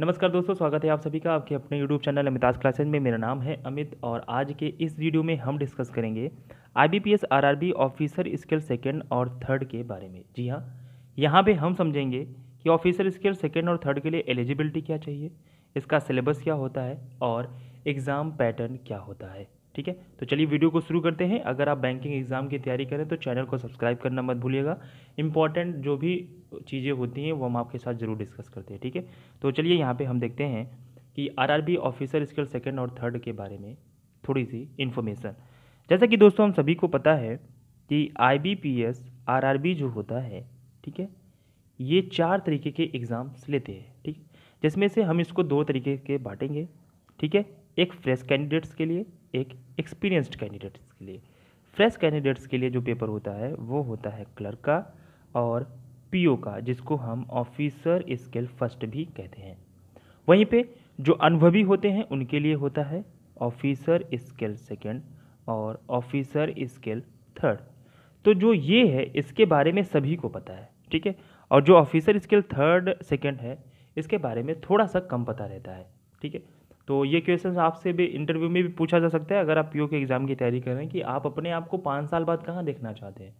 नमस्कार दोस्तों स्वागत है आप सभी का आपके अपने YouTube चैनल अमिताज क्लासेज में मेरा नाम है अमित और आज के इस वीडियो में हम डिस्कस करेंगे R B officer scale second और थर्ड के बारे में जी हाँ यहाँ पे हम समझेंगे कि ऑफिसर स्केल सेकेंड और थर्ड के लिए एलिजिबिलिटी क्या चाहिए इसका सिलेबस क्या होता है और एग्ज़ाम पैटर्न क्या होता है ठीक है तो चलिए वीडियो को शुरू करते हैं अगर आप बैंकिंग एग्ज़ाम की तैयारी करें तो चैनल को सब्सक्राइब करना मत भूलिएगा इंपॉर्टेंट जो भी चीज़ें होती हैं वो हम आपके साथ ज़रूर डिस्कस करते हैं ठीक है तो चलिए यहाँ पर हम देखते हैं कि आर ऑफिसर स्केल सेकेंड और थर्ड के बारे में थोड़ी सी इन्फॉर्मेशन जैसा कि दोस्तों हम सभी को पता है कि I B P S R R B जो होता है ठीक है ये चार तरीके के एग्ज़ाम्स लेते हैं ठीक है जिसमें से हम इसको दो तरीके के बांटेंगे ठीक है एक फ्रेश कैंडिडेट्स के लिए एक एक्सपीरियंस्ड कैंडिडेट्स के लिए फ्रेश कैंडिडेट्स के लिए जो पेपर होता है वो होता है क्लर्क का और पीओ का जिसको हम ऑफिसर स्केल फर्स्ट भी कहते हैं वहीं पे जो अनुभवी होते हैं उनके लिए होता है ऑफिसर स्केल सेकेंड और ऑफिसर स्केल थर्ड तो जो ये है इसके बारे में सभी को पता है ठीक है और जो ऑफिसर स्केल थर्ड सेकेंड है इसके बारे में थोड़ा सा कम पता रहता है ठीक है तो ये क्वेश्चन आपसे भी इंटरव्यू में भी पूछा जा सकता है अगर आप पीओ के एग्ज़ाम की तैयारी कर रहे हैं कि आप अपने आप को पाँच साल बाद कहाँ देखना चाहते हैं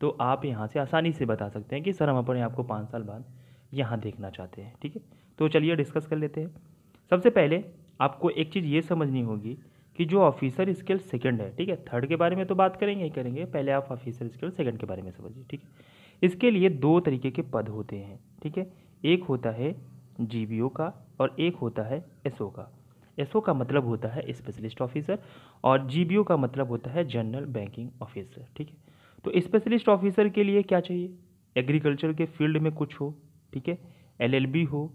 तो आप यहाँ से आसानी से बता सकते हैं कि सर हम अपने आप को पाँच साल बाद यहाँ देखना चाहते हैं ठीक है तो चलिए डिस्कस कर लेते हैं सबसे पहले आपको एक चीज़ ये समझनी होगी कि जो ऑफिसर स्किल सेकंड है ठीक है थर्ड के बारे में तो बात करेंगे ही करेंगे पहले आप ऑफिसर स्किल सेकंड के बारे में समझिए ठीक है इसके लिए दो तरीके के पद होते हैं ठीक है एक होता है जी का और एक होता है एस का एसओ का मतलब होता है स्पेशलिस्ट ऑफिसर और जीबीओ का मतलब होता है जनरल बैंकिंग ऑफिसर ठीक है तो स्पेशलिस्ट ऑफिसर के लिए क्या चाहिए एग्रीकल्चर के फील्ड में कुछ हो ठीक है एलएलबी हो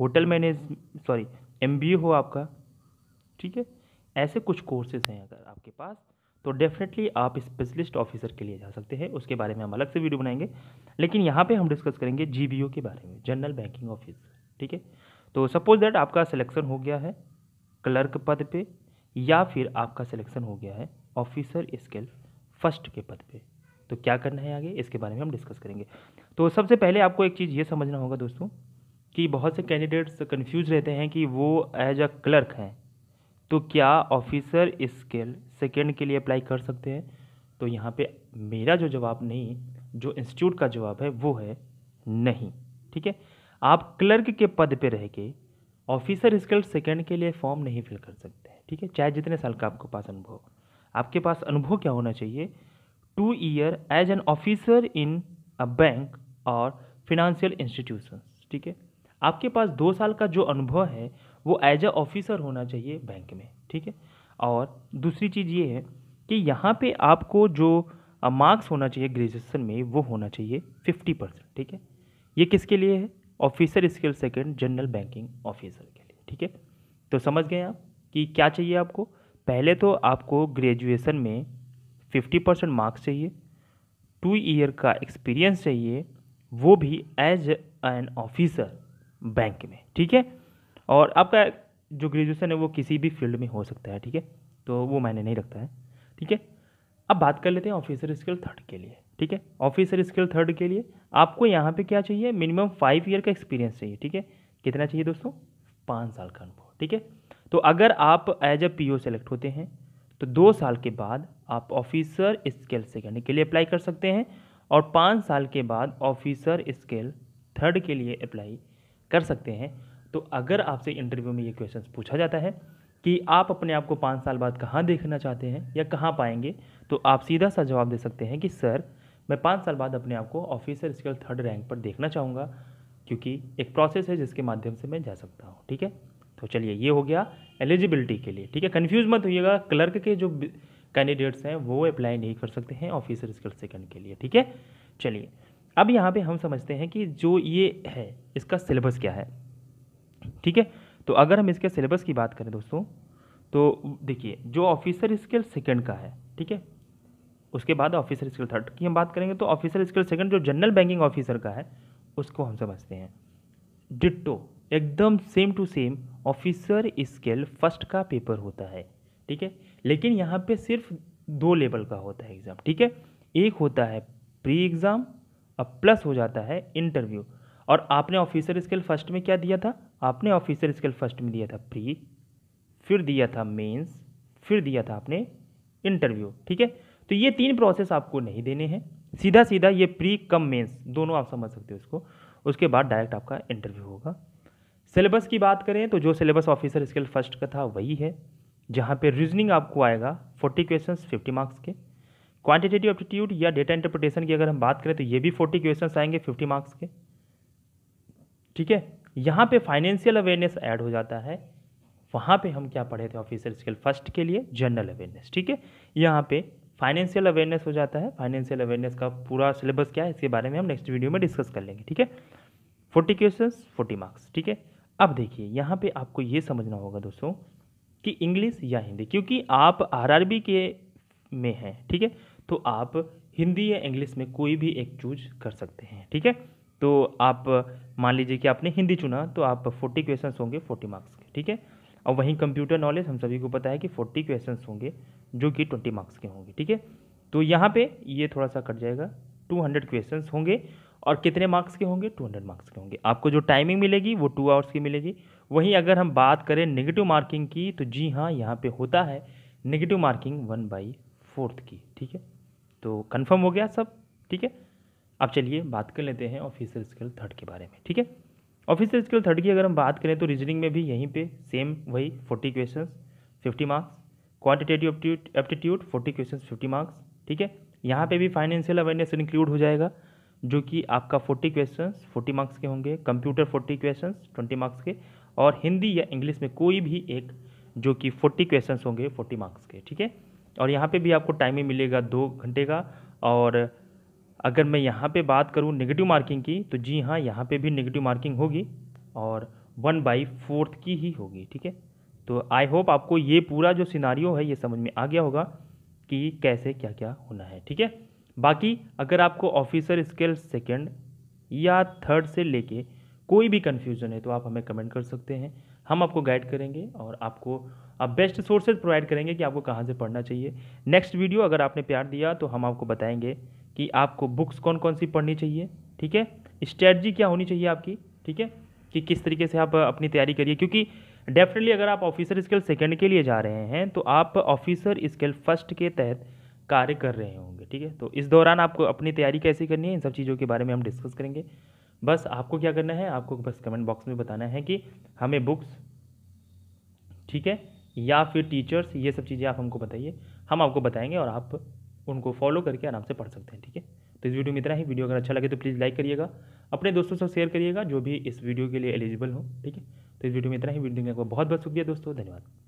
होटल मैनेज सॉरी एमबीए हो आपका ठीक है ऐसे कुछ कोर्सेज हैं अगर आपके पास तो डेफिनेटली आप स्पेशलिस्ट ऑफिसर के लिए जा सकते हैं उसके बारे में हम अलग से वीडियो बनाएंगे लेकिन यहाँ पे हम डिस्कस करेंगे जीबीओ के बारे में जनरल बैंकिंग ऑफिसर ठीक है तो सपोज दैट आपका सिलेक्शन हो गया है क्लर्क पद पे या फिर आपका सिलेक्शन हो गया है ऑफिसर स्केल फर्स्ट के पद पे तो क्या करना है आगे इसके बारे में हम डिस्कस करेंगे तो सबसे पहले आपको एक चीज़ ये समझना होगा दोस्तों कि बहुत से कैंडिडेट्स कन्फ्यूज़ रहते हैं कि वो एज अ क्लर्क हैं तो क्या ऑफिसर स्केल सेकेंड के लिए अप्लाई कर सकते हैं तो यहाँ पे मेरा जो जवाब नहीं जो इंस्टीट्यूट का जवाब है वो है नहीं ठीक है आप क्लर्क के पद पे रह के ऑफिसर स्केल सेकेंड के लिए फॉर्म नहीं फिल कर सकते हैं ठीक है चाहे जितने साल का आपके पास अनुभव आपके पास अनुभव क्या होना चाहिए two year as an officer in a bank और फिनंशियल इंस्टीट्यूशन ठीक है आपके पास दो साल का जो अनुभव है वो एज अ ऑफिसर होना चाहिए बैंक में ठीक है और दूसरी चीज़ ये है कि यहाँ पे आपको जो मार्क्स होना चाहिए ग्रेजुएसन में वो होना चाहिए फिफ्टी परसेंट ठीक है ये किसके लिए है officer scale second general banking officer के लिए ठीक है तो समझ गए आप कि क्या चाहिए आपको पहले तो आपको ग्रेजुएशन में फिफ्टी परसेंट मार्क्स चाहिए टू ईयर का एक्सपीरियंस चाहिए वो भी एज एन ऑफिसर बैंक में ठीक है और आपका जो ग्रेजुएशन है वो किसी भी फील्ड में हो सकता है ठीक है तो वो मायने नहीं रखता है ठीक है अब बात कर लेते हैं ऑफिसर स्किल थर्ड के लिए ठीक है ऑफिसर स्किल थर्ड के लिए आपको यहाँ पे क्या चाहिए मिनिमम फाइव ईयर का एक्सपीरियंस चाहिए ठीक है कितना चाहिए दोस्तों पाँच साल का अनुभव ठीक है तो अगर आप एज अ ओ सेलेक्ट होते हैं तो दो साल के बाद आप ऑफिसर स्केल सेकेंड के लिए अप्लाई कर सकते हैं और पाँच साल के बाद ऑफिसर स्केल थर्ड के लिए अप्लाई कर सकते हैं तो अगर आपसे इंटरव्यू में ये क्वेश्चन पूछा जाता है कि आप अपने आप को पाँच साल बाद कहाँ देखना चाहते हैं या कहाँ पाएंगे तो आप सीधा सा जवाब दे सकते हैं कि सर मैं पाँच साल बाद अपने आप को ऑफिसर स्केल थर्ड रैंक पर देखना चाहूँगा क्योंकि एक प्रोसेस है जिसके माध्यम से मैं जा सकता हूँ ठीक है तो चलिए ये हो गया एलिजिबिलिटी के लिए ठीक है कन्फ्यूज मत होइएगा क्लर्क के जो कैंडिडेट्स हैं वो अप्लाई नहीं कर सकते हैं ऑफिसर स्किल सेकंड के लिए ठीक है चलिए अब यहाँ पे हम समझते हैं कि जो ये है इसका सिलेबस क्या है ठीक है तो अगर हम इसके सिलेबस की बात करें दोस्तों तो देखिए जो ऑफिसर स्किल सेकंड का है ठीक है उसके बाद ऑफिसर स्किल थर्ड की हम बात करेंगे तो ऑफिसर स्किल सेकंड जो जनरल बैंकिंग ऑफिसर का है उसको हम समझते हैं डिट्टो एकदम same to same officer scale first का पेपर होता है ठीक है लेकिन यहाँ पे सिर्फ दो लेवल का होता है एग्ज़ाम ठीक है एक होता है प्री एग्ज़ाम और प्लस हो जाता है इंटरव्यू और आपने ऑफिसर स्किल फर्स्ट में क्या दिया था आपने ऑफिसर स्किल फर्स्ट में दिया था प्री फिर दिया था मेंस फिर दिया था आपने इंटरव्यू ठीक है तो ये तीन प्रोसेस आपको नहीं देने हैं सीधा सीधा ये प्री कम मेंस दोनों आप समझ सकते हो इसको उसके बाद डायरेक्ट आपका इंटरव्यू होगा सिलेबस की बात करें तो जो सिलेबस ऑफिसर स्केल फर्स्ट का था वही है जहाँ पे रीजनिंग आपको आएगा 40 क्वेश्चंस 50 मार्क्स के क्वांटिटेटिव एप्टीट्यूड या डेटा इंटरप्रिटेशन की अगर हम बात करें तो ये भी 40 क्वेश्चंस आएंगे 50 मार्क्स के ठीक है यहाँ पे फाइनेंशियल अवेयरनेस ऐड हो जाता है वहाँ पे हम क्या पढ़े थे ऑफिसर स्किल फर्स्ट के लिए जनरल अवेयरनेस ठीक है यहाँ पे फाइनेंशियल अवेयरनेस हो जाता है फाइनेंशियल अवेयरनेस का पूरा सिलेबस क्या है इसके बारे में हम नेक्स्ट वीडियो में डिस्कस कर लेंगे ठीक है फोर्टी क्वेश्चन फोर्टी मार्क्स ठीक है अब देखिए यहाँ पे आपको ये समझना होगा दोस्तों कि इंग्लिश या हिंदी क्योंकि आप आर के में हैं ठीक है तो आप हिंदी या इंग्लिश में कोई भी एक चूज कर सकते हैं ठीक है तो आप मान लीजिए कि आपने हिंदी चुना तो आप फोर्टी क्वेश्चन होंगे फोर्टी मार्क्स के ठीक है और वहीं कंप्यूटर नॉलेज हम सभी को पता है कि फोर्टी क्वेश्चन होंगे जो कि ट्वेंटी मार्क्स के होंगे ठीक है तो यहाँ पे ये थोड़ा सा कट जाएगा टू हंड्रेड क्वेश्चन होंगे और कितने मार्क्स के होंगे टू हंड्रेड मार्क्स के होंगे आपको जो टाइमिंग मिलेगी वो टू आवर्स की मिलेगी वहीं अगर हम बात करें नेगेटिव मार्किंग की तो जी हाँ यहाँ पे होता है negative marking one by fourth की ठीक है तो कंफर्म हो गया सब ठीक है अब चलिए बात कर लेते हैं और स्केल थर्ड के बारे में ठीक है ऑफिसर स्किल थर्ड की अगर हम बात करें तो रीजनिंग में भी यहीं पे सेम वही forty question fifty marks quantitative aptitude forty question fifty marks ठीक है यहाँ पे भी फाइनेंशियल अवेयरनेस इंक्लूड हो जाएगा जो कि आपका फोर्टी क्वेश्चन फोर्टी मार्क्स के होंगे computer forty question twenty marks के और हिंदी या इंग्लिश में कोई भी एक जो कि फोर्टी क्वेश्चन होंगे फोर्टी मार्क्स के ठीक है और यहाँ पर भी आपको टाइमिंग मिलेगा दो घंटे का और अगर मैं यहाँ पे बात करूँ नेगेटिव मार्किंग की तो जी हाँ यहाँ पे भी नेगेटिव मार्किंग होगी और वन बाई फोर्थ की ही होगी ठीक है तो आई होप आपको ये पूरा जो सिनारियो है ये समझ में आ गया होगा कि कैसे क्या क्या होना है ठीक है बाकी अगर आपको ऑफिसर स्केल सेकेंड या थर्ड से लेके कोई भी कन्फ्यूज़न है तो आप हमें कमेंट कर सकते हैं हम आपको गाइड करेंगे और आपको आप बेस्ट सोर्सेज प्रोवाइड करेंगे कि आपको कहाँ से पढ़ना चाहिए नेक्स्ट वीडियो अगर आपने प्यार दिया तो हम आपको बताएंगे कि आपको बुक्स कौन कौन सी पढ़नी चाहिए ठीक है स्ट्रैटी क्या होनी चाहिए आपकी ठीक है कि किस तरीके से आप अपनी तैयारी करिए क्योंकि डेफिनेटली अगर आप ऑफिसर स्केल सेकेंड के लिए जा रहे हैं तो आप ऑफिसर स्केल फर्स्ट के तहत कार्य कर रहे होंगे ठीक है तो इस दौरान आपको अपनी तैयारी कैसे करनी है इन सब चीज़ों के बारे में हम डिस्कस करेंगे बस आपको क्या करना है आपको बस कमेंट बॉक्स में बताना है कि हमें बुक्स ठीक है या फिर टीचर्स ये सब चीज़ें आप हमको बताइए हम आपको बताएंगे और आप उनको फॉलो करके आराम से पढ़ सकते हैं ठीक है तो इस वीडियो में इतना ही वीडियो अगर अच्छा लगे तो प्लीज़ लाइक करिएगा अपने दोस्तों से शेयर करिएगा जो भी इस वीडियो के लिए एलिजिबल हो ठीक है तो इस वीडियो में इतना ही वीडियो में आपको बहुत बहुत शुक्रिया दोस्तों धन्यवाद